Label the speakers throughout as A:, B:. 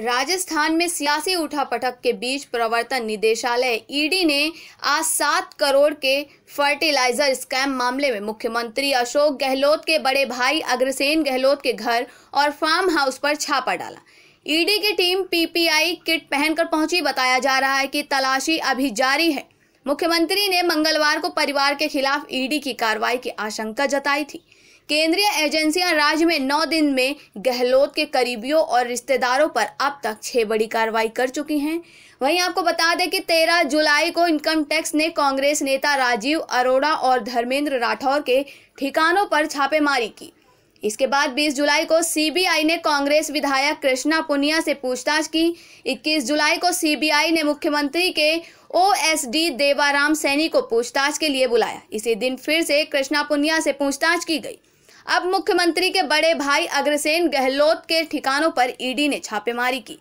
A: राजस्थान में सियासी उठापटक के बीच प्रवर्तन निदेशालय ईडी ने आज सात करोड़ के फर्टिलाइजर स्कैम मामले में मुख्यमंत्री अशोक गहलोत के बड़े भाई अग्रसेन गहलोत के घर और फार्म हाउस पर छापा डाला ईडी की टीम पीपीआई किट पहनकर पहुंची बताया जा रहा है कि तलाशी अभी जारी है मुख्यमंत्री ने मंगलवार को परिवार के खिलाफ ईडी की कार्रवाई की आशंका जताई थी केंद्रीय एजेंसियां राज्य में नौ दिन में गहलोत के करीबियों और रिश्तेदारों पर अब तक छह बड़ी कार्रवाई कर चुकी हैं वहीं आपको बता दें कि 13 जुलाई को इनकम टैक्स ने कांग्रेस नेता राजीव अरोड़ा और धर्मेंद्र राठौर के ठिकानों पर छापेमारी की इसके बाद 20 जुलाई को सीबीआई ने कांग्रेस विधायक कृष्णा पुनिया से पूछताछ की 21 जुलाई को सीबीआई ने मुख्यमंत्री के ओएसडी देवाराम सैनी को पूछताछ के लिए बुलाया इसी दिन फिर से कृष्णा पुनिया से पूछताछ की गई अब मुख्यमंत्री के बड़े भाई अग्रसेन गहलोत के ठिकानों पर ईडी ने छापेमारी की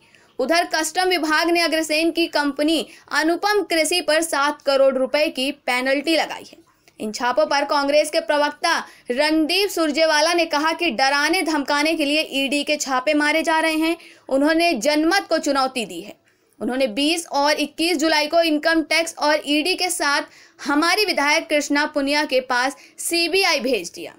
A: उधर कस्टम विभाग ने अग्रसेन की कंपनी अनुपम कृषि पर सात करोड़ रुपए की पेनल्टी लगाई है इन छापों पर कांग्रेस के प्रवक्ता रणदीप सुरजेवाला ने कहा कि डराने धमकाने के लिए ईडी के छापे मारे जा रहे हैं उन्होंने जनमत को चुनौती दी है उन्होंने 20 और 21 जुलाई को इनकम टैक्स और ईडी के साथ हमारी विधायक कृष्णा पुनिया के पास सीबीआई भेज दिया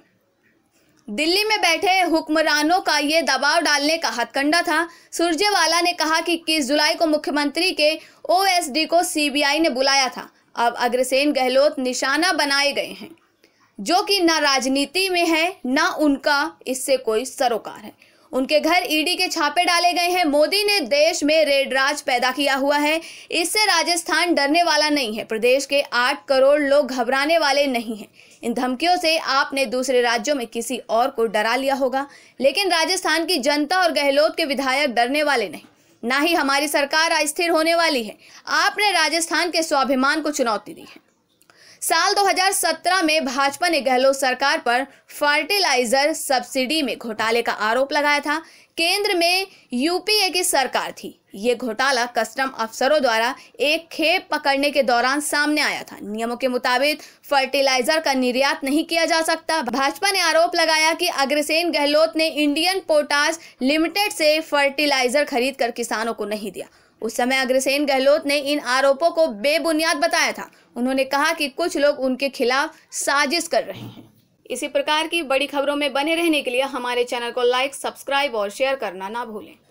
A: दिल्ली में बैठे हुक्मरानों का ये दबाव डालने का हथकंडा था सुरजेवाला ने कहा कि इक्कीस जुलाई को मुख्यमंत्री के ओएसडी को सीबीआई ने बुलाया था अब अग्रसेन गहलोत निशाना बनाए गए हैं जो कि ना राजनीति में है ना उनका इससे कोई सरोकार है उनके घर ईडी के छापे डाले गए हैं मोदी ने देश में रेड राज पैदा किया हुआ है इससे राजस्थान डरने वाला नहीं है प्रदेश के आठ करोड़ लोग घबराने वाले नहीं हैं इन धमकियों से आपने दूसरे राज्यों में किसी और को डरा लिया होगा लेकिन राजस्थान की जनता और गहलोत के विधायक डरने वाले नहीं ना ही हमारी सरकार अस्थिर होने वाली है आपने राजस्थान के स्वाभिमान को चुनौती दी है साल 2017 में भाजपा ने गहलोत सरकार पर फर्टिलाइजर सब्सिडी में घोटाले का आरोप लगाया था केंद्र में यूपीए की सरकार थी ये घोटाला कस्टम अफसरों द्वारा एक खेप पकड़ने के दौरान सामने आया था नियमों के मुताबिक फर्टिलाइजर का निर्यात नहीं किया जा सकता भाजपा ने आरोप लगाया कि अग्रसेन गहलोत ने इंडियन पोटास लिमिटेड से फर्टिलाइजर खरीद कर किसानों को नहीं दिया उस समय अग्रसेन गहलोत ने इन आरोपों को बेबुनियाद बताया था उन्होंने कहा कि कुछ लोग उनके खिलाफ साजिश कर रहे हैं इसी प्रकार की बड़ी खबरों में बने रहने के लिए हमारे चैनल को लाइक सब्सक्राइब और शेयर करना ना भूलें